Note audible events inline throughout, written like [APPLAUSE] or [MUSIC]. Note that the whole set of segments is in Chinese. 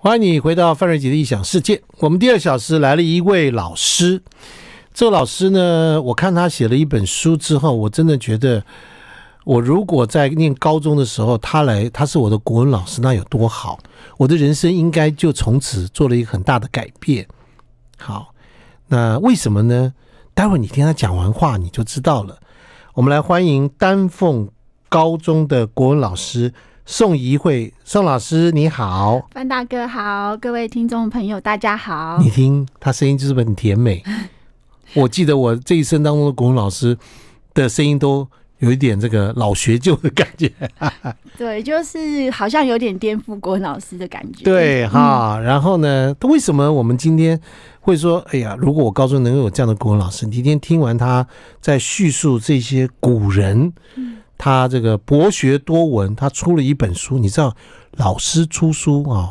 欢迎你回到范瑞杰的异想世界。我们第二小时来了一位老师，这位老师呢，我看他写了一本书之后，我真的觉得，我如果在念高中的时候他来，他是我的国文老师，那有多好！我的人生应该就从此做了一个很大的改变。好，那为什么呢？待会儿你听他讲完话，你就知道了。我们来欢迎丹凤高中的国文老师。宋怡慧，宋老师你好，范大哥好，各位听众朋友大家好。你听他声音是不是很甜美？[LAUGHS] 我记得我这一生当中的国文老师的声音都有一点这个老学究的感觉。[LAUGHS] 对，就是好像有点颠覆国文老师的感觉。对哈，然后呢，为什么我们今天会说，哎呀，如果我高中能有这样的国文老师，你今天听完他在叙述这些古人。他这个博学多闻，他出了一本书，你知道，老师出书啊，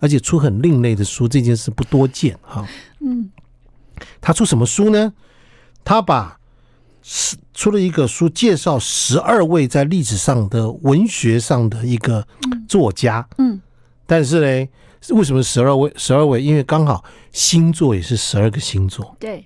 而且出很另类的书，这件事不多见哈。嗯，他出什么书呢？他把十出了一个书，介绍十二位在历史上的文学上的一个作家。嗯，但是呢，为什么十二位？十二位，因为刚好星座也是十二个星座。对。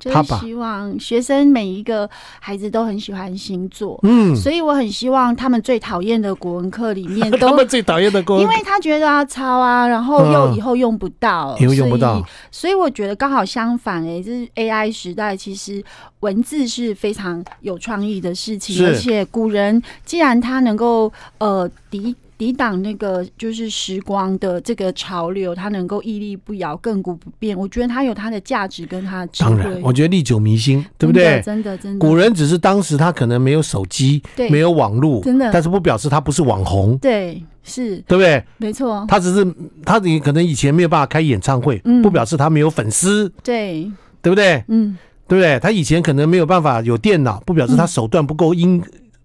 就是希望学生每一个孩子都很喜欢星座，嗯，所以我很希望他们最讨厌的古文课里面，[LAUGHS] 他们最讨厌的文，因为他觉得要抄啊，然后又以后用不到，以后用不到，所以我觉得刚好相反，哎，这 AI 时代其实文字是非常有创意的事情，而且古人既然他能够呃，第。抵挡那个就是时光的这个潮流，它能够屹立不摇、亘古不变。我觉得它有它的价值跟它的。当然，我觉得历久弥新，对不对？真的，真的。古人只是当时他可能没有手机，没有网络，真的。但是不表示他不是网红，对，是，对不对？没错。他只是他，你可能以前没有办法开演唱会，不表示他没有粉丝，对，对不对？嗯，对不对？他以前可能没有办法有电脑，不表示他手段不够硬。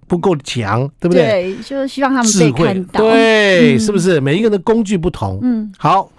不够强，对不对？对，就是希望他们智慧，对，是不是？每一个人的工具不同，嗯。好，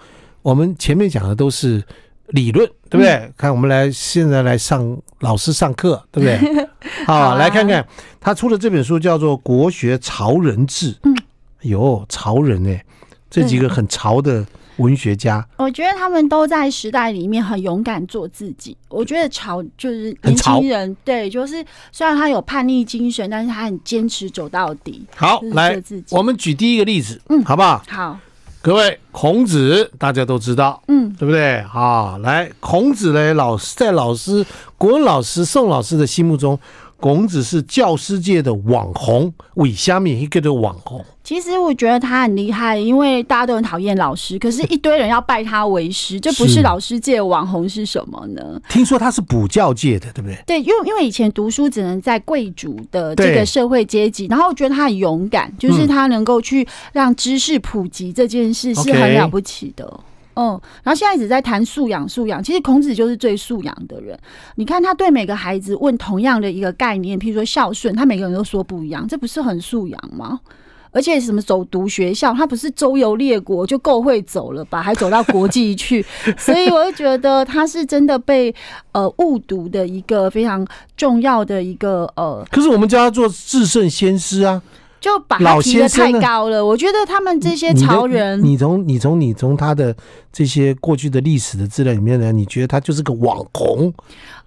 我们前面讲的都是理论，对不对？看我们来，现在来上老师上课，对不对？[LAUGHS] 啊，来看看他出的这本书叫做《国学潮人志》，嗯，有潮人哎，这几个很潮的。文学家，我觉得他们都在时代里面很勇敢做自己。我觉得潮就是年轻人，对，就是虽然他有叛逆精神，但是他很坚持走到底。好，来，我们举第一个例子，嗯，好不好？好，各位，孔子大家都知道，嗯，对不对？好，来，孔子呢，老师在老师国老师、宋老师的心目中。孔子是教师界的网红，为下面一个的网红。其实我觉得他很厉害，因为大家都很讨厌老师，可是一堆人要拜他为师，这不是老师界的网红是什么呢？听说他是补教界的，对不对？对，因为因为以前读书只能在贵族的这个社会阶级，然后我觉得他很勇敢，就是他能够去让知识普及这件事是很了不起的。嗯，然后现在一直在谈素养，素养其实孔子就是最素养的人。你看他对每个孩子问同样的一个概念，譬如说孝顺，他每个人都说不一样，这不是很素养吗？而且什么走读学校，他不是周游列国就够会走了吧？还走到国际去，所以我就觉得他是真的被呃误读的一个非常重要的一个呃。可是我们家他做至圣先师啊。就把他提的太高了，我觉得他们这些潮人，你从你从你从他的这些过去的历史的资料里面呢，你觉得他就是个网红？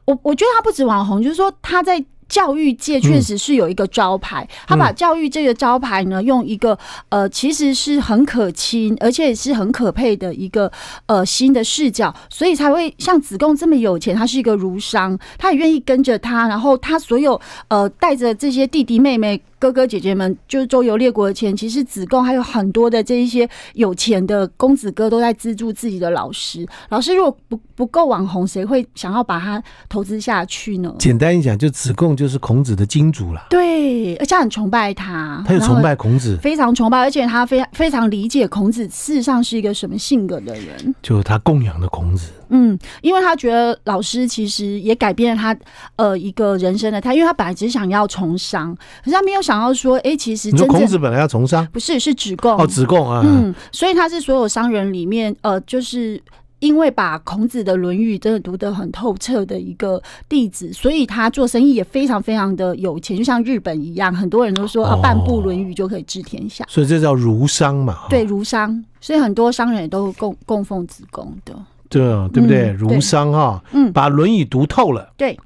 我我觉得他不止网红，就是说他在教育界确实是有一个招牌，他把教育这个招牌呢，用一个呃，其实是很可亲，而且也是很可配的一个呃新的视角，所以才会像子贡这么有钱，他是一个儒商，他也愿意跟着他，然后他所有呃带着这些弟弟妹妹。哥哥姐姐们就是周游列国前，其实子贡还有很多的这一些有钱的公子哥都在资助自己的老师。老师如果不不够网红，谁会想要把他投资下去呢？简单一讲，就子贡就是孔子的金主了。对，而且很崇拜他，他有崇拜孔子，非常崇拜，而且他非常非常理解孔子事实上是一个什么性格的人，就是他供养的孔子。嗯，因为他觉得老师其实也改变了他，呃，一个人生的他，因为他本来只想要从商，可是他没有想到说，哎，其实真正孔子本来要从商，不是是子贡哦，子贡啊，嗯，所以他是所有商人里面，呃，就是因为把孔子的《论语》真的读得很透彻的一个弟子，所以他做生意也非常非常的有钱，就像日本一样，很多人都说啊，半部《论语》就可以治天下，所以这叫儒商嘛，对，儒商，所以很多商人也都供供奉子贡的。对，对不对？儒商啊，把《论语》读透了，对，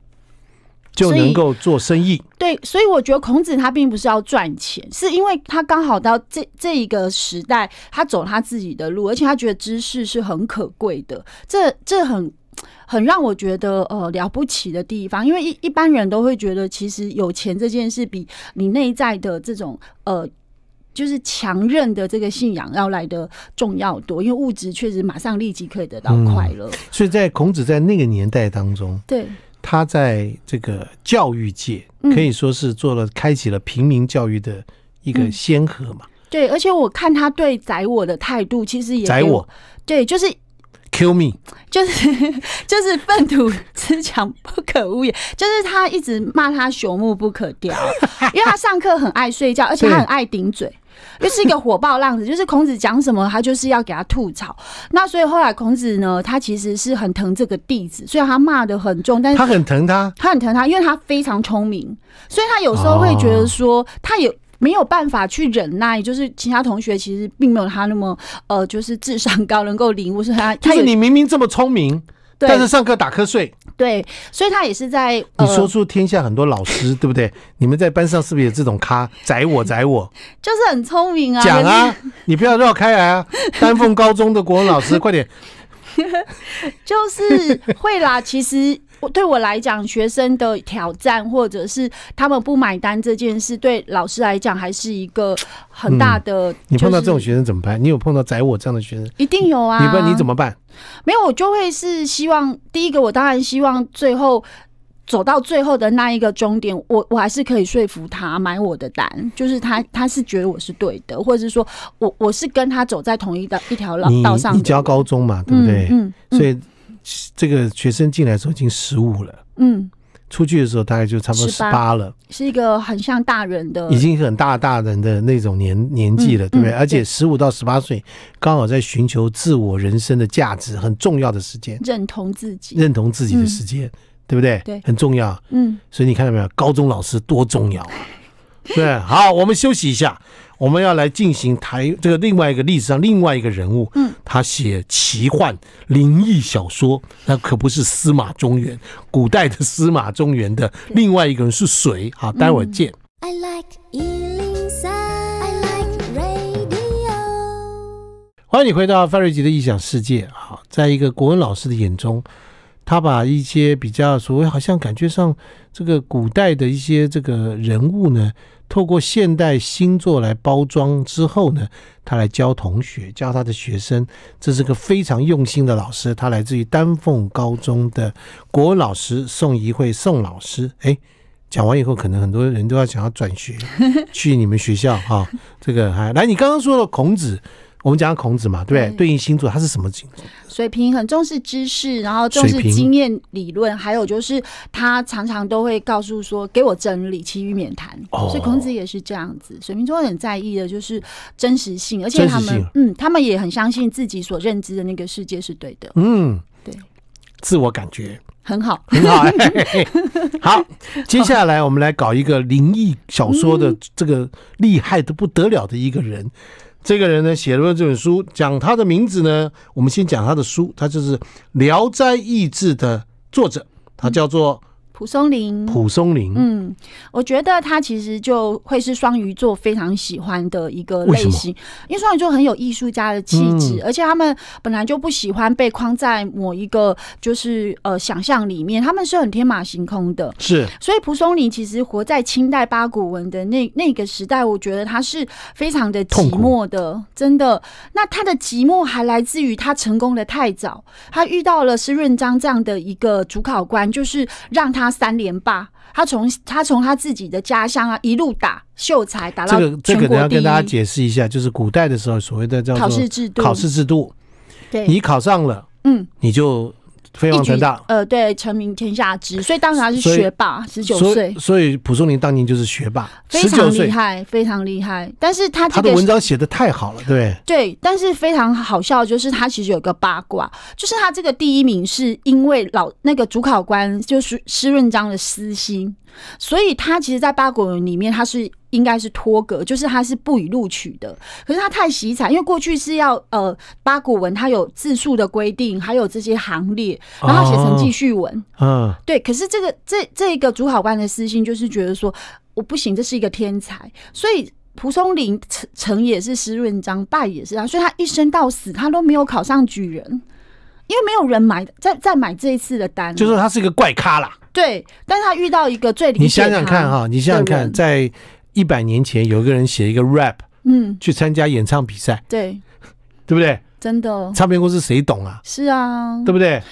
就能够做生意。对，所以我觉得孔子他并不是要赚钱，是因为他刚好到这这一个时代，他走他自己的路，而且他觉得知识是很可贵的。这这很很让我觉得呃了不起的地方，因为一一般人都会觉得，其实有钱这件事比你内在的这种呃。就是强韧的这个信仰要来的重要多，因为物质确实马上立即可以得到快乐。所以在孔子在那个年代当中，对，他在这个教育界可以说是做了开启了平民教育的一个先河嘛。对，而且我看他对宰我的态度，其实也宰我，对，就是 kill me，就是 [LAUGHS] 就是粪土之强不可污也，就是他一直骂他朽木不可雕，因为他上课很爱睡觉，而且他很爱顶嘴。就是一个火爆浪子，就是孔子讲什么，他就是要给他吐槽。那所以后来孔子呢，他其实是很疼这个弟子，虽然他骂的很重，但是他很疼他，他很疼他，因为他非常聪明，所以他有时候会觉得说，他也没有办法去忍耐，就是其他同学其实并没有他那么呃，就是智商高，能够领悟。是他就是你明明这么聪明。但是上课打瞌睡，对，所以他也是在你说出天下很多老师，对不对？[LAUGHS] 你们在班上是不是有这种咖宰我 [LAUGHS] 宰我？就是很聪明啊，讲啊，你不要绕开来啊！[LAUGHS] 丹凤高中的国文老师，快点，就是会啦，其实。对我来讲，学生的挑战或者是他们不买单这件事，对老师来讲还是一个很大的。你碰到这种学生怎么办？你有碰到宰我这样的学生？一定有啊！你问你怎么办？没有，我就会是希望第一个，我当然希望最后走到最后的那一个终点，我我还是可以说服他买我的单，就是他他是觉得我是对的，或者是说我我是跟他走在同一的一条道上。你教高中嘛，对不对？嗯，所以。这个学生进来的时候已经十五了，嗯，出去的时候大概就差不多十八了，是一个很像大人的，已经很大大人的那种年年纪了，对不对？而且十五到十八岁，刚好在寻求自我人生的价值，很重要的时间，认同自己，认同自己的时间，对不对？对，很重要。嗯，所以你看到没有，高中老师多重要，对。好，我们休息一下。我们要来进行台这个另外一个历史上另外一个人物，嗯，他写奇幻灵异小说，那可不是司马中原，古代的司马中原的另外一个人是谁？好，待会儿见。欢迎你回到范瑞吉的异想世界。好，在一个国文老师的眼中，他把一些比较所谓好像感觉上这个古代的一些这个人物呢。透过现代星座来包装之后呢，他来教同学，教他的学生，这是个非常用心的老师。他来自于丹凤高中的国文老师宋怡慧宋老师，哎，讲完以后，可能很多人都要想要转学去你们学校啊。这个还来，你刚刚说了孔子。我们讲孔子嘛，对，对应星座他是什么星座？水平很重视知识，然后重视经验理论，还有就是他常常都会告诉说：“给我整理，其余免谈。”所以孔子也是这样子。水瓶座很在意的就是真实性，而且他们嗯，他们也很相信自己所认知的那个世界是对的。嗯，对，自我感觉很好，很好。[LAUGHS] 好，接下来我们来搞一个灵异小说的这个厉害的不得了的一个人。这个人呢，写了这本书，讲他的名字呢。我们先讲他的书，他就是《聊斋志异》的作者，他叫做。蒲松龄，蒲松龄，嗯，我觉得他其实就会是双鱼座非常喜欢的一个类型，因为双鱼座很有艺术家的气质，而且他们本来就不喜欢被框在某一个就是呃想象里面，他们是很天马行空的。是，所以蒲松龄其实活在清代八股文的那那个时代，我觉得他是非常的寂寞的，真的。那他的寂寞还来自于他成功的太早，他遇到了施润章这样的一个主考官，就是让他。他三连霸，他从他从他自己的家乡啊一路打秀才，打到这个这个，要跟大家解释一下，就是古代的时候所谓的叫考试制度，考试制度，对，你考上了，嗯，你就。一举腾大，呃，对，成名天下知，所以当时他是学霸，十九岁，所以蒲松龄当年就是学霸，非常厉害，非常厉害。但是他他的文章写的太好了，对，对，但是非常好笑，就是他其实有个八卦，就是他这个第一名是因为老那个主考官就是施润章的私心，所以他其实，在八股文里面他是。应该是脱格，就是他是不予录取的。可是他太喜惨，因为过去是要呃八股文，他有字数的规定，还有这些行列，然后写成记叙文。嗯，对。可是这个这这个主考官的私心就是觉得说我不行，这是一个天才。所以蒲松龄成成也是施润章败也是啊，所以他一生到死他都没有考上举人，因为没有人买再再买这一次的单，就是他是一个怪咖啦。对，但他遇到一个最你想想看哈，你想想看在。一百年前有一个人写一个 rap，嗯，去参加演唱比赛，对，对不对？真的，唱片公司谁懂啊？是啊，对不对？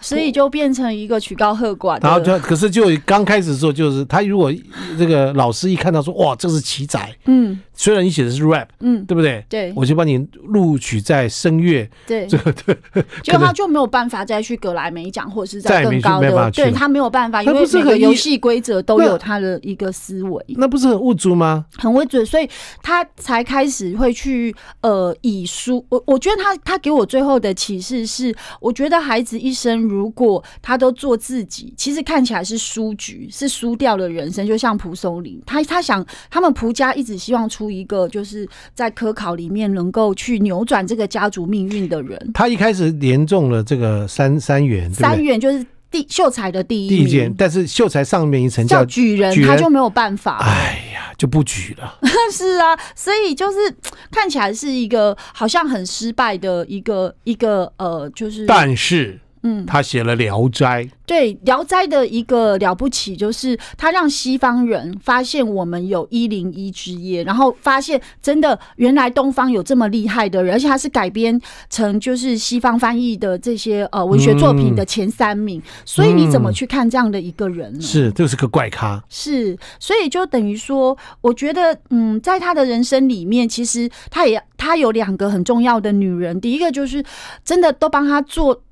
所以就变成一个曲高和寡。然后就可是就刚开始的时候，就是他如果这个老师一看到说，哇，这是奇仔，嗯。虽然你写的是 rap，嗯，对不对？对，我就把你录取在声乐，对，[LAUGHS] 这个对，就他就没有办法再去格莱美奖，或者是在更高的，对他没有办法，因为每个游戏规则都有他的一个思维，那不是很物足吗？很误足，所以他才开始会去呃，以书，我，我觉得他他给我最后的启示是，我觉得孩子一生如果他都做自己，其实看起来是输局，是输掉了人生，就像蒲松龄，他他想他们蒲家一直希望出。一个就是在科考里面能够去扭转这个家族命运的人，他一开始连中了这个三三元，三元就是第秀才的第一，第一。但是秀才上面一层叫举人，他就没有办法。哎呀，就不举了。[LAUGHS] 是啊，所以就是看起来是一个好像很失败的一个一个呃，就是但是。嗯，他写了《聊斋》。对，《聊斋》的一个了不起就是他让西方人发现我们有一零一之夜，然后发现真的原来东方有这么厉害的人，而且他是改编成就是西方翻译的这些呃文学作品的前三名。所以你怎么去看这样的一个人？是，就是个怪咖。是，所以就等于说，我觉得嗯，在他的人生里面，其实他也他有两个很重要的女人，第一个就是真的都帮他做。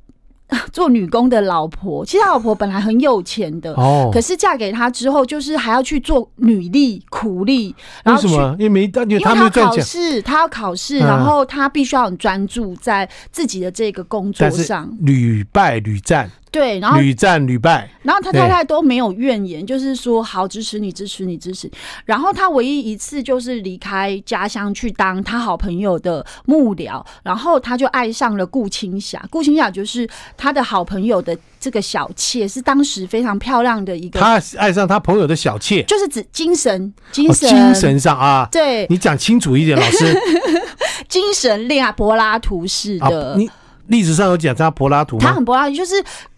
[LAUGHS] 做女工的老婆，其实他老婆本来很有钱的，哦，可是嫁给他之后，就是还要去做女力苦力，然后去，因为没因为要考试，他要考试，然后他必须要很专注在自己的这个工作上，屡败屡战。对，然后屡战屡败，然后他太太都没有怨言，就是说好支持你，支持你，支持。然后他唯一一次就是离开家乡去当他好朋友的幕僚，然后他就爱上了顾青霞。顾青霞就是他的好朋友的这个小妾，是当时非常漂亮的一个。他爱上他朋友的小妾，就是指精神、精神、精神上啊。对，你讲清楚一点，老师。[LAUGHS] 精神恋爱柏拉图式的。你历史上有讲他柏拉图吗？他很柏拉图，就是。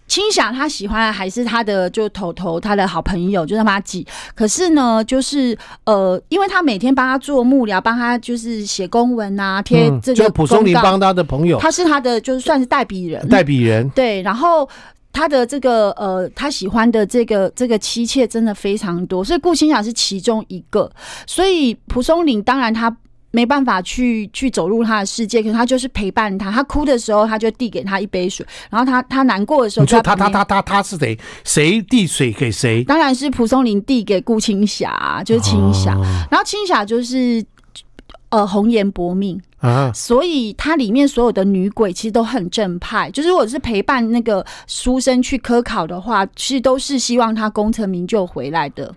青霞她喜欢还是她的就头头她的好朋友就让她挤。可是呢就是呃，因为她每天帮她做幕僚，帮她就是写公文啊，贴这个。就蒲松龄帮他的朋友，他是他的就是算是代笔人。代笔人对，然后他的这个呃，他喜欢的这个这个妻妾真的非常多，所以顾青霞是其中一个，所以蒲松龄当然他。没办法去去走入他的世界，可是他就是陪伴他。他哭的时候，他就递给他一杯水；然后他他难过的时候，他他他他他是谁？谁递水给谁？当然是蒲松龄递给顾青霞，就是青霞。然后青霞就是呃红颜薄命啊，所以它里面所有的女鬼其实都很正派。就是如果是陪伴那个书生去科考的话，其实都是希望他功成名就回来的。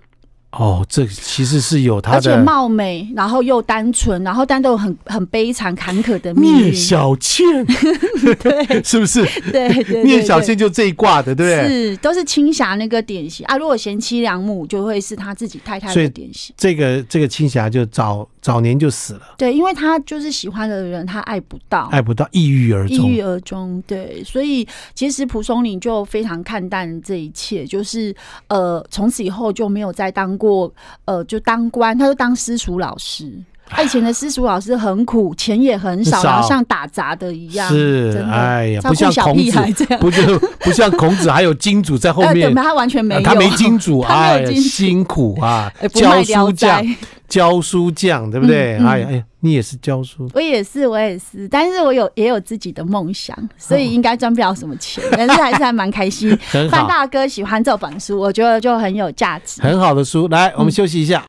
哦，这其实是有他的，而且貌美，然后又单纯，然后但都有很很悲惨坎坷的命运。聂小倩，[LAUGHS] 对，[LAUGHS] 是不是？对，聂小倩就这一卦的，对，是都是青霞那个典型啊。如果贤妻良母，就会是他自己太太的典型。这个这个青霞就早早年就死了，对，因为他就是喜欢的人，他爱不到，爱不到，抑郁而抑郁而终。对，所以其实蒲松龄就非常看淡这一切，就是呃，从此以后就没有再当。过，呃，就当官，他就当私塾老师。以前的私塾老师很苦，钱也很少，然后像打杂的一样。是，哎呀，不像孔子这样，不就不像孔子，还有金主在后面。他完全没有，他没金主啊，[LAUGHS] 辛苦啊，[LAUGHS] 教书匠，教书匠，对不对？哎哎，你也是教书，我也是，我也是，但是我有也有自己的梦想，所以应该赚不了什么钱，[LAUGHS] 但是还是还蛮开心。范大哥喜欢这本书，我觉得就很有价值。很好的书，来，我们休息一下。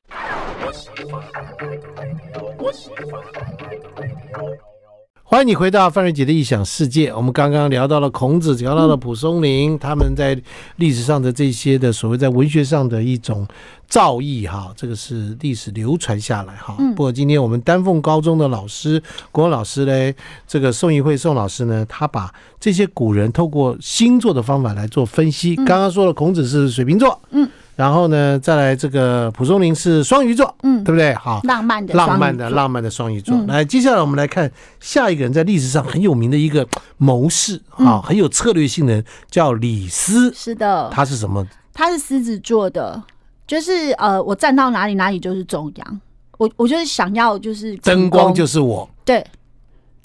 欢迎你回到范瑞杰的异想世界。我们刚刚聊到了孔子，聊到了蒲松龄，他们在历史上的这些的所谓在文学上的一种造诣哈，这个是历史流传下来哈。不过今天我们丹凤高中的老师国文老师嘞，这个宋一会宋老师呢，他把这些古人透过星座的方法来做分析。刚刚说了孔子是水瓶座，嗯。然后呢，再来这个蒲松龄是双鱼座，嗯，对不对？好，浪漫的浪漫的浪漫的双鱼座。来，接下来我们来看下一个人，在历史上很有名的一个谋士啊，很有策略性的人，叫李斯。是的，他是什么？他是狮子座的，就是呃，我站到哪里，哪里就是中央。我我就是想要，就是灯光就是我，对。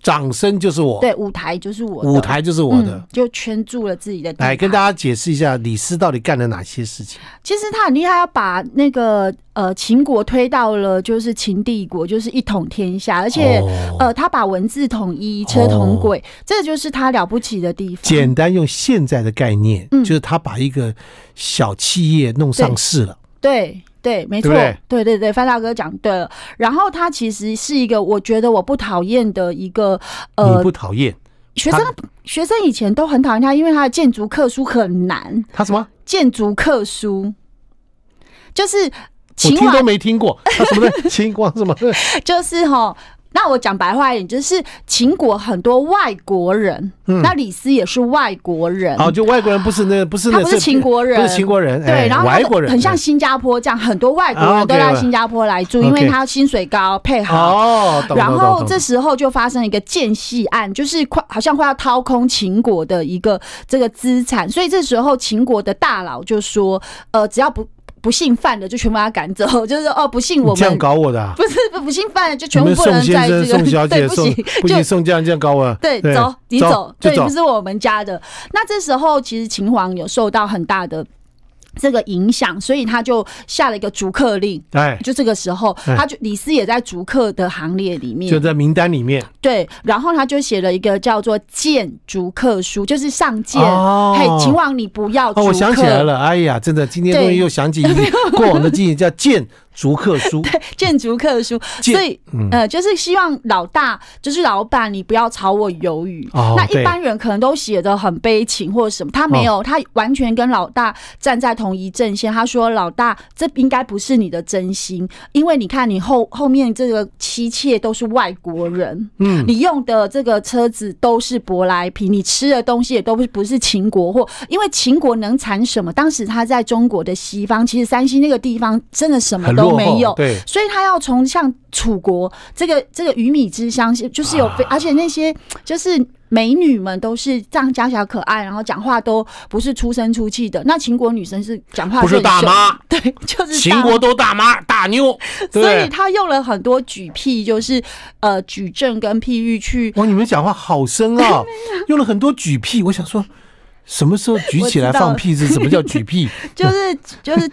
掌声就是我，对舞台就是我，舞台就是我的，就圈住了自己的。来跟大家解释一下李斯到底干了哪些事情。其实他很厉害，要把那个呃秦国推到了就是秦帝国，就是一统天下，而且呃他把文字统一、车同轨，这就是他了不起的地方。简单用现在的概念，嗯，就是他把一个小企业弄上市了，对。对，没错，对对对，范大哥讲对了。然后他其实是一个，我觉得我不讨厌的一个，呃，你不讨厌学生，学生以前都很讨厌他，因为他的建筑课书很难。他什么建筑课书？就是秦王都没听过，他什么的秦王什么？[LAUGHS] 就是哈。那我讲白话一点，就是秦国很多外国人，那李斯也是外国人。哦，就外国人不是那不是他不是秦国人，不是秦国人。对，然后很像新加坡这样，很多外国人都在新加坡来住，因为他薪水高，配好。哦，然后这时候就发生一个间隙案，就是快好像快要掏空秦国的一个这个资产，所以这时候秦国的大佬就说：呃，只要不。不姓范的就全部把他赶走，[LAUGHS] 就是说哦，不姓我们这样搞我的，不是不不姓范的就全部不能再对，不行不行，宋这这样搞我，对，走你走，对，里不是我们家的。那这时候其实秦皇有受到很大的。这个影响，所以他就下了一个逐客令。哎，就这个时候，他就李斯也在逐客的行列里面，就在名单里面。对，然后他就写了一个叫做《谏逐客书》，就是上谏，嘿，秦王你不要。哦，我想起来了，哎呀，真的，今天终于又想起一个过往的记忆，叫谏。竹客书，[LAUGHS] 建竹客书，所以呃，就是希望老大，就是老板，你不要朝我犹豫。那一般人可能都写的很悲情或者什么，他没有，他完全跟老大站在同一阵线。他说：“老大，这应该不是你的真心，因为你看你后后面这个妻妾都是外国人，嗯，你用的这个车子都是舶来品，你吃的东西也都不是秦国货，因为秦国能产什么？当时他在中国的西方，其实山西那个地方真的什么都。”没有，所以他要从像楚国这个这个鱼米之乡，就是有，而且那些就是美女们都是这样娇小可爱，然后讲话都不是出声出气的。那秦国女生是讲话不是大妈，[LAUGHS] 对，就是秦国都大妈大妞，所以他用了很多举譬，就是呃举证跟譬喻去。哇，你们讲话好深啊，[LAUGHS] 用了很多举譬，我想说。什么时候举起来放屁是什么叫举 [LAUGHS] 屁？就是就是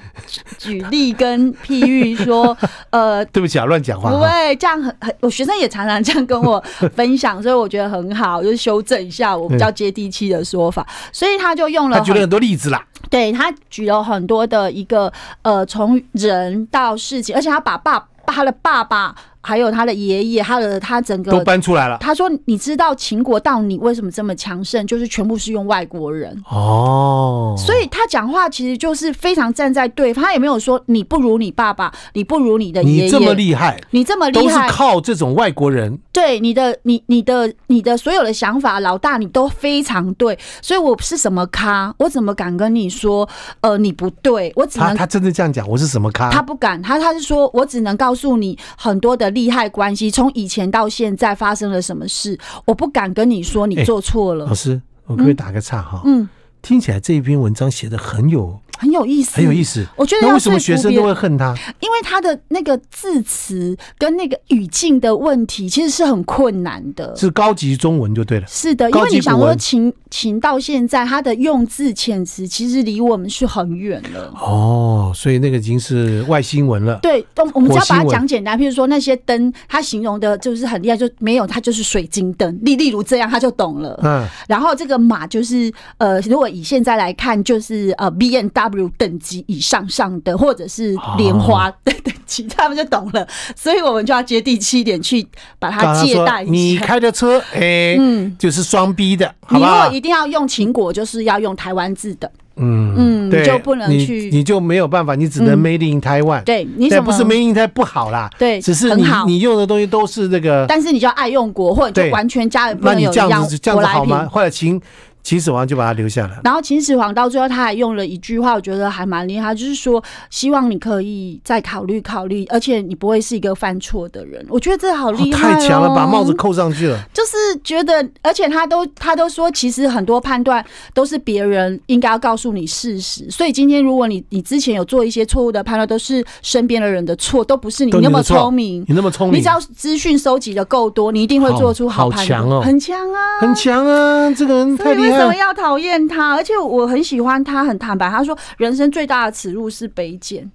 举例跟譬喻说，呃，[LAUGHS] 对不起，啊，乱讲话。不会这样很很，我学生也常常这样跟我分享，所以我觉得很好，就是修正一下我比较接地气的说法。所以他就用了，他举了很多例子啦。对他举了很多的一个呃，从人到事情，而且他把爸他的爸爸。还有他的爷爷，他的他整个都搬出来了。他说：“你知道秦国到你为什么这么强盛，就是全部是用外国人哦。所以他讲话其实就是非常站在对，方，他也没有说你不如你爸爸，你不如你的爷爷这么厉害，你这么厉害都是靠这种外国人。对你的你你的你的所有的想法，老大你都非常对。所以我是什么咖，我怎么敢跟你说？呃，你不对，我只能他真的这样讲，我是什么咖？他不敢，他他是说我只能告诉你很多的。”利害关系，从以前到现在发生了什么事？我不敢跟你说，你做错了。老师，我可以打个岔哈。嗯，听起来这一篇文章写的很有。很有意思，很有意思。我觉得为什么学生都会恨他？因为他的那个字词跟那个语境的问题，其实是很困难的。是高级中文就对了。是的，因为你想说秦秦到现在他的用字遣词，其实离我们是很远了。哦，所以那个已经是外星文了。对，我们只要把它讲简单，譬如说那些灯，他形容的就是很厉害，就没有它就是水晶灯。例例如这样，他就懂了。嗯。然后这个马就是呃，如果以现在来看，就是呃，B N W。如等级以上上的，或者是莲花的等级，[LAUGHS] 他们就懂了。所以我们就要接地气一点，去把它借贷。你开的车，哎，嗯，就是双逼的。你如果一定要用秦国，就是要用台湾字的。嗯嗯，你就不能去，你就没有办法，你只能 made in 台湾。对，你不是 made in，台不好啦。对，只是你你用的东西都是那个。但是你就要爱用国，或者完全家的不能有。那这样子这样子好吗？或者请秦始皇就把他留下来。然后秦始皇到最后他还用了一句话，我觉得还蛮厉害，就是说希望你可以再考虑考虑，而且你不会是一个犯错的人。我觉得这好厉害，太强了，把帽子扣上去了。就是觉得，而且他都他都说，其实很多判断都是别人应该要告诉你事实。所以今天如果你你之前有做一些错误的判断，都是身边的人的错，都不是你那么聪明，你那么聪明，你只要资讯收集的够多，你一定会做出好判断。强哦，很强啊，很强啊，这个人厉害。为什么要讨厌他？而且我很喜欢他，很坦白。他说：“人生最大的耻辱是卑贱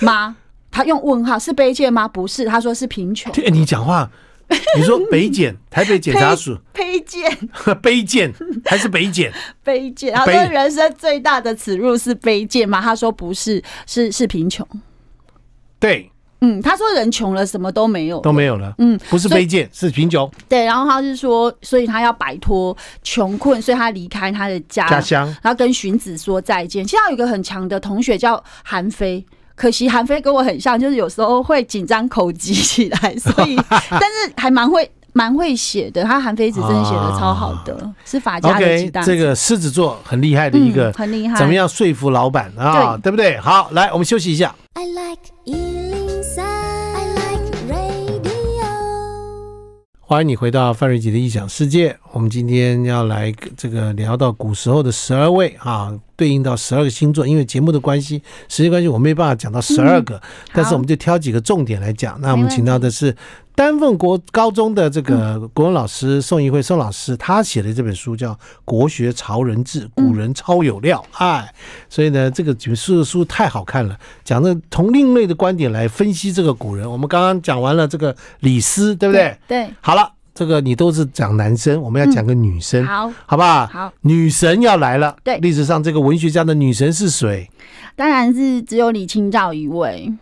吗？” [LAUGHS] 他用问号，是卑贱吗？不是，他说是贫穷。哎，[LAUGHS] 你讲话，你说“北检”台北检察署，卑贱，卑贱还是北检？卑贱。他说：“人生最大的耻辱是卑贱吗？”他说：“不是，是是贫穷。”对。嗯，他说人穷了什么都没有，都没有了。嗯，不是卑贱，是贫穷。对，然后他是说，所以他要摆脱穷困，所以他离开他的家家乡，然后跟荀子说再见。现在有个很强的同学叫韩非，可惜韩非跟我很像，就是有时候会紧张口急起来，所以 [LAUGHS] 但是还蛮会蛮会写的。他韩非子真的写的超好的，是法家的。这个狮子座很厉害的一个，很厉害，怎么样说服老板啊？对不对？好，来我们休息一下。I like 欢迎你回到范瑞吉的异想世界。我们今天要来这个聊到古时候的十二位啊，对应到十二个星座。因为节目的关系，时间关系，我没办法讲到十二个，但是我们就挑几个重点来讲。那我们请到的是。丹凤国高中的这个国文老师宋一辉宋老师他写的这本书叫《国学潮人志》，古人超有料，哎，所以呢，这个书是书太好看了，讲的从另类的观点来分析这个古人。我们刚刚讲完了这个李斯，对不对？对，好了，这个你都是讲男生，我们要讲个女生，好，好不好？好，女神要来了，对，历史上这个文学家的女神是谁？当然是只有李清照一位。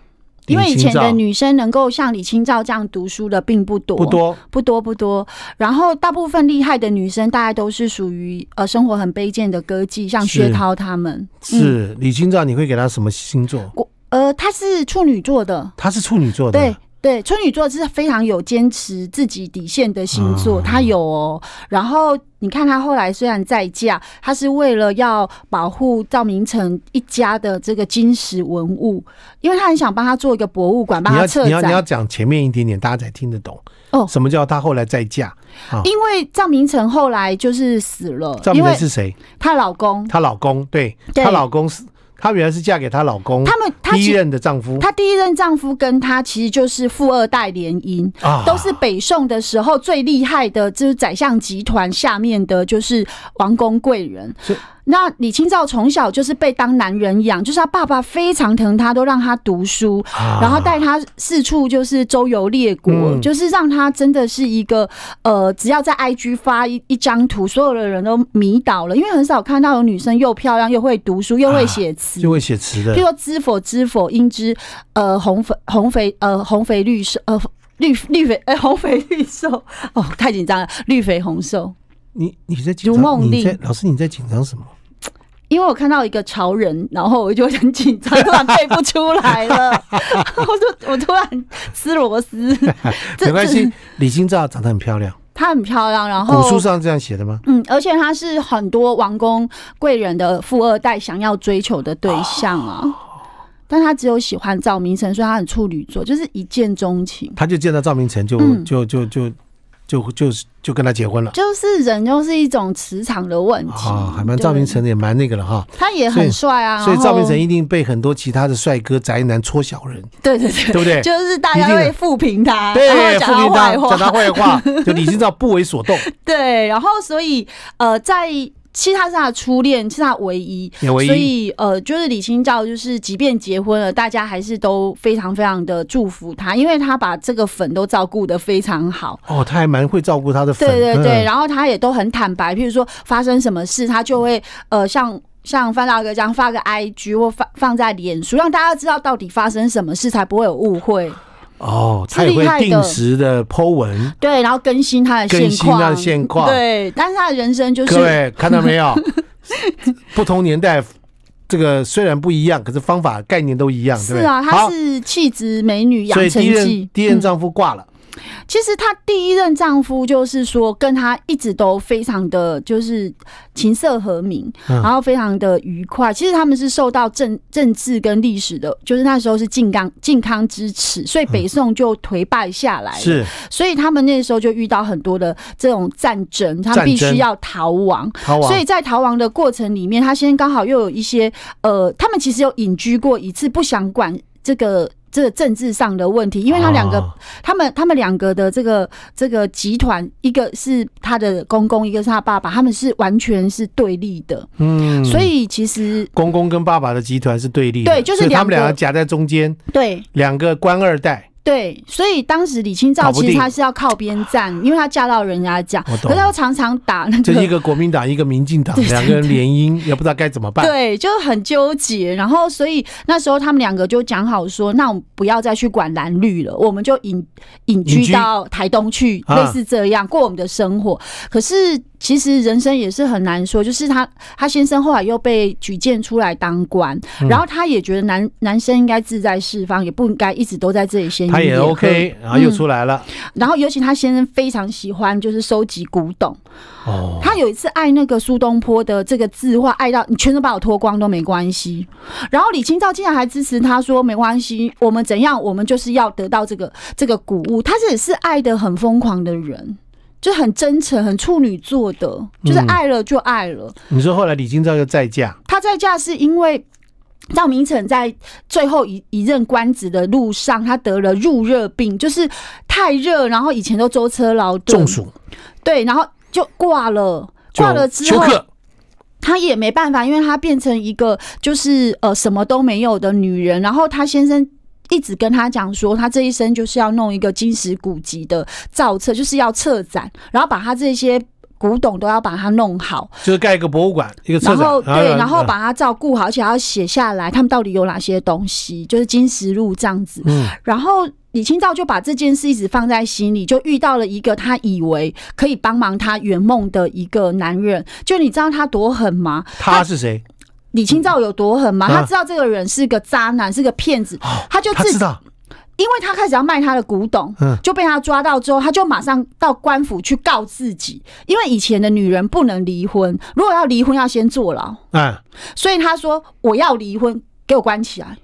因为以前的女生能够像李清照这样读书的并不多，不多不多不多。然后大部分厉害的女生，大概都是属于呃生活很卑贱的歌妓，像薛涛她们。是李清照，你会给她什么星座？我呃，她是处女座的，她是处女座的。对。对，处女座是非常有坚持自己底线的星座，他有。哦。然后你看他后来虽然再嫁，他是为了要保护赵明诚一家的这个金石文物，因为他很想帮他做一个博物馆，帮他策展。你要你要你要讲前面一点点，大家才听得懂哦。什么叫他后来再嫁？因为赵明诚后来就是死了。赵明诚是谁？她老公。她老公对，她老公是。她原来是嫁给她老公，他们第一任的丈夫，她第一任丈夫跟她其实就是富二代联姻，都是北宋的时候最厉害的，就是宰相集团下面的，就是王公贵人。那李清照从小就是被当男人养，就是他爸爸非常疼他，都让他读书，然后带他四处就是周游列国，就是让他真的是一个呃，只要在 IG 发一一张图，所有的人都迷倒了，因为很少看到有女生又漂亮又会读书又会写词，又会写词的。譬如知否知否应知”，呃，“红肥红肥呃红肥绿瘦呃绿绿肥呃红肥绿瘦”，哦，太紧张了，“绿肥红瘦”。你你在紧张？你在老师你在紧张什么？因为我看到一个潮人，然后我就很紧张，突然背不出来了，[LAUGHS] [LAUGHS] 我就我突然撕螺丝，[LAUGHS] 没关系。李清照长得很漂亮，她很漂亮，然后古书上这样写的吗？嗯，而且她是很多王公贵人的富二代想要追求的对象啊，但她只有喜欢赵明诚，所以她很处女座，就是一见钟情。他就见到赵明诚就就就就。就就是就跟他结婚了，就是人就是一种磁场的问题啊，还蛮赵明诚也蛮那个了哈，他也很帅啊，所以赵明诚一定被很多其他的帅哥宅男戳小人，对对对，对不对？就是大家会复评他，对讲他坏话，就李清照不为所动，[LAUGHS] 对，然后所以呃在。其实他是他初恋，是他唯一，所以呃，就是李清照，就是即便结婚了，大家还是都非常非常的祝福他，因为他把这个粉都照顾的非常好。哦，他还蛮会照顾他的粉，对对对，然后他也都很坦白，譬如说发生什么事，他就会呃，像像范大哥这样发个 IG 或放放在脸书，让大家知道到底发生什么事，才不会有误会。哦，他也会定时的剖文，对，然后更新他的现况，现况，对。但是他的人生就是，对，看到没有，[LAUGHS] 不同年代这个虽然不一样，可是方法概念都一样，对不对？是啊，他是气质美女养成记，第一任丈夫挂了。其实她第一任丈夫就是说跟她一直都非常的就是琴瑟和鸣，然后非常的愉快。其实他们是受到政政治跟历史的，就是那时候是靖康靖康之耻，所以北宋就颓败下来了。是，所以他们那时候就遇到很多的这种战争，他必须要逃亡。逃亡。所以在逃亡的过程里面，他先刚好又有一些呃，他们其实有隐居过一次，不想管这个。这个政治上的问题，因为他两个，他们他们两个的这个这个集团，一个是他的公公，一个是他爸爸，他们是完全是对立的。嗯，所以其实公公跟爸爸的集团是对立，对，就是他们两个夹在中间，对，两个官二代。对，所以当时李清照其实她是要靠边站，因为她嫁到人家家，可是她常常打，就一个国民党，一个民进党，[LAUGHS] 两个人联姻也不知道该怎么办，对，就很纠结。然后所以那时候他们两个就讲好说，那我们不要再去管蓝绿了，我们就隐隐居到台东去，类似这样过我们的生活。可是。其实人生也是很难说，就是他他先生后来又被举荐出来当官，然后他也觉得男男生应该自在四方，也不应该一直都在这里。他也 OK，然后又出来了。然后尤其他先生非常喜欢就是收集古董，他有一次爱那个苏东坡的这个字画，爱到你全都把我脱光都没关系。然后李清照竟然还支持他说没关系，我们怎样我们就是要得到这个这个古物。他这也是爱的很疯狂的人。就很真诚，很处女座的，就是爱了就爱了。你说后来李金照又再嫁，她再嫁是因为赵明诚在最后一一任官职的路上，他得了入热病，就是太热，然后以前都舟车劳顿，中暑，对，然后就挂了，挂了之后，他也没办法，因为他变成一个就是呃什么都没有的女人，然后他先生。一直跟他讲说，他这一生就是要弄一个金石古籍的造册，就是要册展，然后把他这些古董都要把它弄好，就是盖一个博物馆，一个然后对，然后把它照顾好，而且要写下来，他们到底有哪些东西，就是金石录这样子。嗯，然后李清照就把这件事一直放在心里，就遇到了一个他以为可以帮忙他圆梦的一个男人，就你知道他多狠吗？他是谁？李清照有多狠吗？他知道这个人是个渣男，是个骗子，他就自己。因为他开始要卖他的古董，就被他抓到之后，他就马上到官府去告自己，因为以前的女人不能离婚，如果要离婚要先坐牢，嗯，所以他说我要离婚，给我关起来，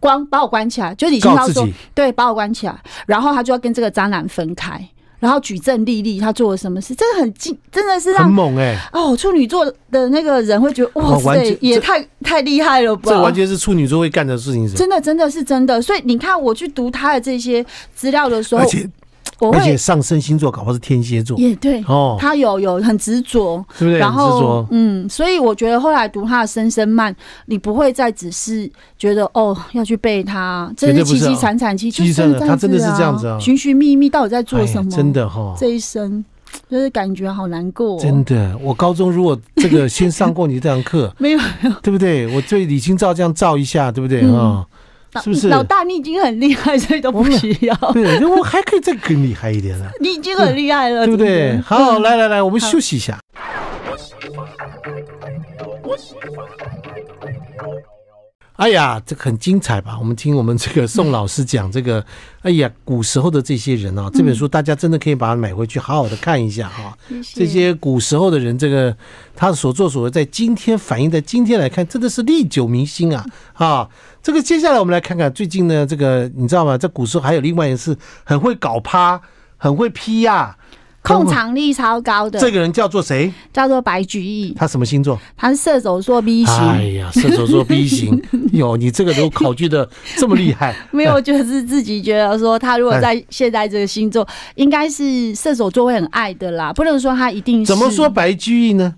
关把我关起来，就李清照说，对，把我关起来，然后他就要跟这个渣男分开。然后举证莉莉他做了什么事？真的很惊，真的是让很猛哎！哦，处女座的那个人会觉得哇塞，也太太厉害了吧？这完全是处女座会干的事情，是真的，真的是真的。所以你看，我去读他的这些资料的时候。而且上升星座搞不好是天蝎座，也对哦，他有有很执着，对不然后嗯，所以我觉得后来读他的《声声慢》，你不会再只是觉得哦要去背他，真的凄凄惨惨戚惨。他真的是这样子，啊，寻寻觅觅到底在做什么？真的哈，这一生就是感觉好难过。真的，我高中如果这个先上过你这堂课，[LAUGHS] 没有，对不对？我对李清照这样照一下，对不对啊？是不是老大？你已经很厉害，所以都不需要。对，我还可以再更厉害一点呢。[LAUGHS] 你已经很厉害了，对不对？好，来来来，我们休息一下。哎呀，这很精彩吧？我们听我们这个宋老师讲这个，[LAUGHS] 哎呀，古时候的这些人啊，这本书大家真的可以把它买回去，好好的看一下哈。这些古时候的人，这个他所作所为，在今天反映在今天来看，真的是历久弥新啊！啊，这个接下来我们来看看最近呢，这个你知道吗？在古时候还有另外一件事，很会搞趴，很会批呀。控场力超高的这个人叫做谁？叫做白居易。他什么星座？他是射手座 B 型。哎呀，射手座 B 型，[LAUGHS] 哟，你这个都考据的这么厉害？[LAUGHS] 没有，就是自己觉得说，他如果在现在这个星座，应该是射手座会很爱的啦。不能说他一定怎么说白居易呢？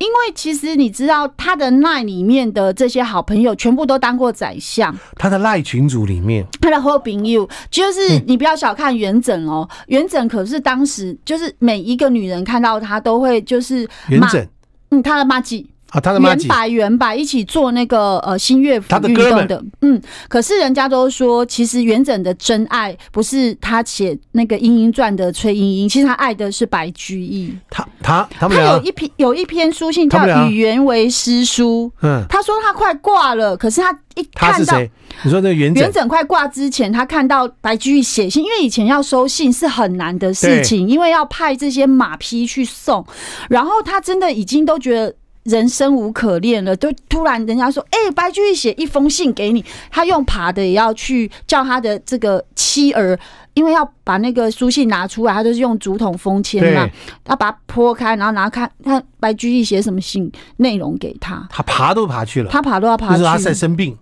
因为其实你知道，他的赖里面的这些好朋友全部都当过宰相。他的赖群主里面，他的 hopeing you，就是你不要小看元稹哦，元稹可是当时就是每一个女人看到他都会就是元稹，嗯，他的骂技。啊，他的原白原白一起做那个呃新乐府的，嗯，可是人家都说，其实元稹的真爱不是他写那个《莺莺传》的崔莺莺，其实他爱的是白居易。他他他有一篇有一篇书信叫《与元为诗书》，嗯，他说他快挂了，可是他一看到你说那元元稹快挂之前，他看到白居易写信，因为以前要收信是很难的事情，因为要派这些马匹去送，然后他真的已经都觉得。人生无可恋了，都突然人家说，哎，白居易写一封信给你，他用爬的也要去叫他的这个妻儿，因为要把那个书信拿出来，他就是用竹筒封签嘛，要把它剖开，然后拿看，看白居易写什么信内容给他，他爬都爬去了，他爬都要爬去，就是他再生病。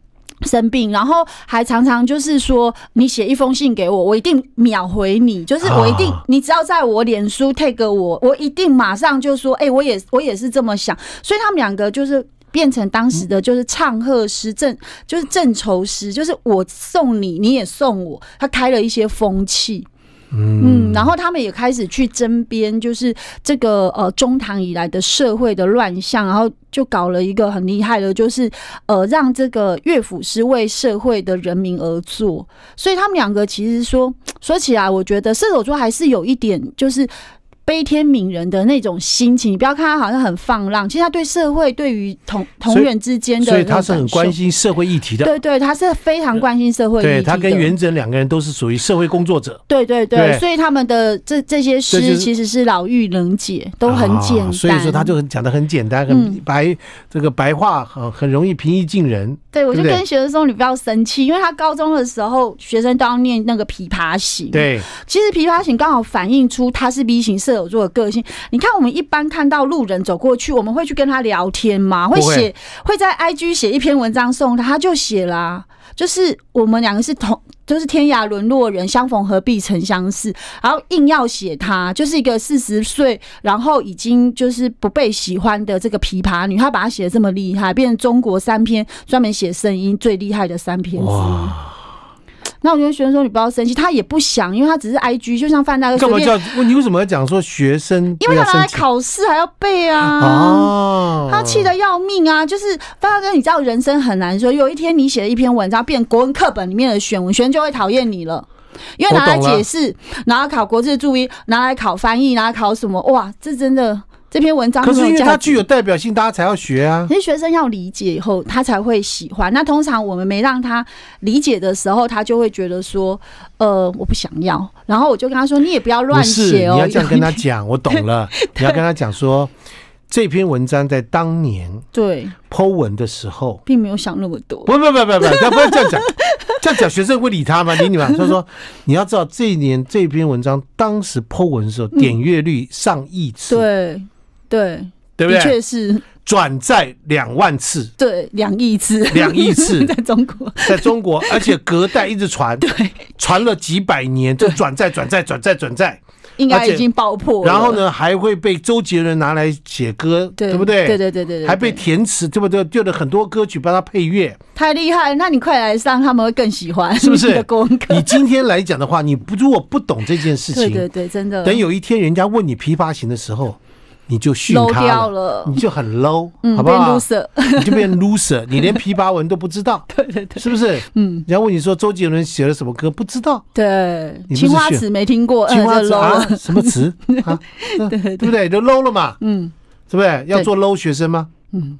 生病，然后还常常就是说，你写一封信给我，我一定秒回你。就是我一定，你只要在我脸书 tag 我，我一定马上就说，哎，我也我也是这么想。所以他们两个就是变成当时的，就是唱和诗，正就是正愁诗，就是我送你，你也送我，他开了一些风气。嗯，然后他们也开始去争边，就是这个呃中唐以来的社会的乱象，然后就搞了一个很厉害的，就是呃让这个乐府诗为社会的人民而做，所以他们两个其实说说起来，我觉得射手座还是有一点就是。悲天悯人的那种心情，你不要看他好像很放浪，其实他对社会对于同同人之间的，所以他是很关心社会议题的。对对，他是非常关心社会议题。他跟元稹两个人都是属于社会工作者。对对对，所以他们的这这些诗其实是老妪能解，都很简单。所以说他就很讲的很简单、很白，这个白话很很容易平易近人。对，我就跟学生说，你不要生气，因为他高中的时候学生都要念那个《琵琶行》。对，其实《琵琶行》刚好反映出他是 B 型社。走作个性，你看我们一般看到路人走过去，我们会去跟他聊天吗？会写，会在 IG 写一篇文章送他，他就写啦。就是我们两个是同，就是天涯沦落人，相逢何必曾相识，然后硬要写他，就是一个四十岁，然后已经就是不被喜欢的这个琵琶女，他把她写的这么厉害，变成中国三篇专门写声音最厉害的三篇。那我觉得学生说，你不要生气，他也不想，因为他只是 I G，就像范大哥。干嘛叫你？为什么要讲说学生？因为他拿来考试还要背啊！哦，他气得要命啊！就是范大哥，你知道人生很难，说有一天你写了一篇文章，变国文课本里面的选文，学生就会讨厌你了，因为拿来解释，拿来考国字注音，拿来考翻译，拿来考什么？哇，这真的。这篇文章可是因为它具有代表性，大家才要学啊。其实学生要理解以后，他才会喜欢。那通常我们没让他理解的时候，他就会觉得说：“呃，我不想要。”然后我就跟他说：“你也不要乱写哦。”你要这样跟他讲，我懂了。你要跟他讲说，这篇文章在当年 [LAUGHS] 对剖文的时候，并没有想那么多。不不不不不，不要这样讲，这样讲学生会理他吗？理你吗？他说，你要知道，这一年这篇文章当时剖文的时候，点阅率上亿次。对。对，对不对？确是转债两万次，对，两亿次，两亿次，[LAUGHS] 在中国，在中国，而且隔代一直传，[LAUGHS] 对，传了几百年，就转债转债转债转债，应该已经爆破。然后呢，还会被周杰伦拿来写歌，对，对不对？对对对对对，还被填词，对不对？就了很多歌曲帮他配乐，太厉害。那你快来上，他们会更喜欢，是不是？[LAUGHS] 你今天来讲的话，你不如果不懂这件事情，对对对，真的。等有一天人家问你《批发行》的时候。你就掉他，你就很 low，好不好？你就变 loser，[LAUGHS] 你连皮琶文都不知道，[LAUGHS] 对对对，是不是？嗯，人家问你说周杰伦写了什么歌，不知道，对，青花瓷没听过，青花瓷什么词？[LAUGHS] 啊，对对对，对不对？都 low 了嘛？嗯，是不是？要做 low 学生吗？嗯，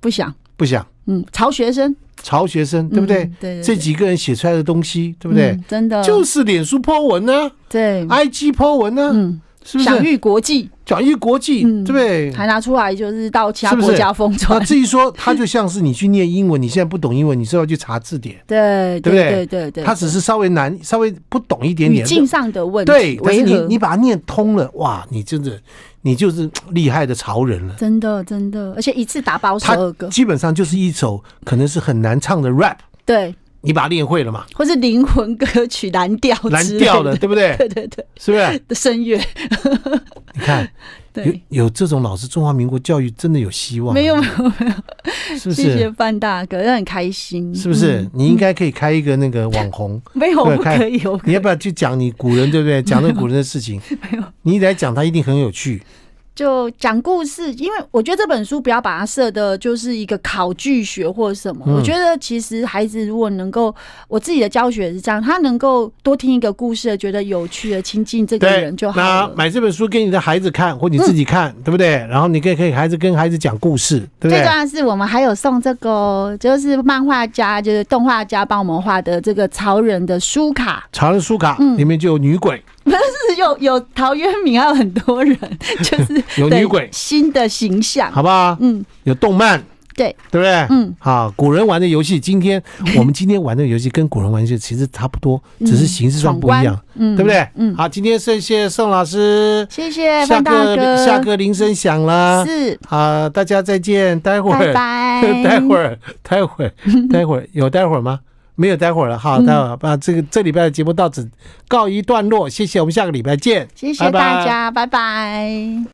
不想，不想，嗯，潮学生，潮学生，对不对？对，这几个人写出来的东西，对不对？真的，就是脸书 Po 文呢，对，IG Po 文呢，嗯。享誉国际，享誉国际，对不对？还拿出来就是到其他国家疯传。那至于说，它就像是你去念英文，你现在不懂英文，你是要去查字典，对对不对？对对对，只是稍微难，稍微不懂一点点语境上的问题。对，但是你你把它念通了，哇，你真的你就是厉害的潮人了，真的真的。而且一次打包十二个，基本上就是一首可能是很难唱的 rap，对。你把它练会了嘛？或是灵魂歌曲蓝调，蓝调的 [LAUGHS] 对不对？对对对，是不是？声乐，[LAUGHS] 你看，有有这种老师，中华民国教育真的有希望。没有没有没有，是不是？谢谢范大哥，很开心。是不是？你应该可以开一个那个网红，[LAUGHS] 没有不可以。你要不要去讲你古人，对不对？讲那古人的事情，没有，你来讲他一定很有趣。就讲故事，因为我觉得这本书不要把它设的就是一个考据学或者什么。我觉得其实孩子如果能够，我自己的教学是这样，他能够多听一个故事，觉得有趣的，亲近这个人就好那买这本书给你的孩子看，或你自己看，对不对？然后你可以可以孩子跟孩子讲故事，对不对？最重要的是，我们还有送这个，就是漫画家，就是动画家帮我们画的这个潮人的书卡。潮人书卡里面就有女鬼。[LAUGHS] 有有陶渊明，还有很多人，[LAUGHS] 就是有女鬼新的形象，好不好？嗯，有动漫，对对不对？嗯，好，古人玩的游戏，今天我们今天玩的游戏跟古人玩的游戏其实差不多，只是形式上不一样，嗯，对不对？嗯，好，今天谢谢宋老师，谢谢下大下个铃声响了，是，好，大家再见，待会儿，拜拜，[LAUGHS] 待会儿，待会儿，待会儿有待会儿吗？没有，待会儿了。好，那把这个这礼拜的节目到此告一段落。谢谢，我们下个礼拜见。谢谢大家，拜拜。